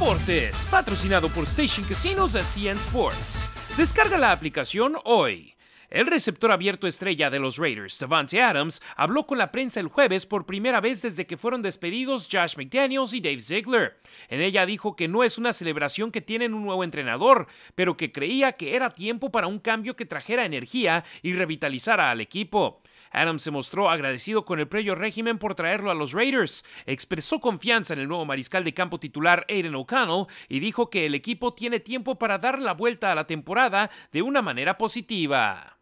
Deportes, patrocinado por Station Casinos STN Sports. Descarga la aplicación hoy. El receptor abierto estrella de los Raiders, Devante Adams, habló con la prensa el jueves por primera vez desde que fueron despedidos Josh McDaniels y Dave Ziegler. En ella dijo que no es una celebración que tienen un nuevo entrenador, pero que creía que era tiempo para un cambio que trajera energía y revitalizara al equipo. Adams se mostró agradecido con el previo régimen por traerlo a los Raiders, expresó confianza en el nuevo mariscal de campo titular Aiden O'Connell y dijo que el equipo tiene tiempo para dar la vuelta a la temporada de una manera positiva.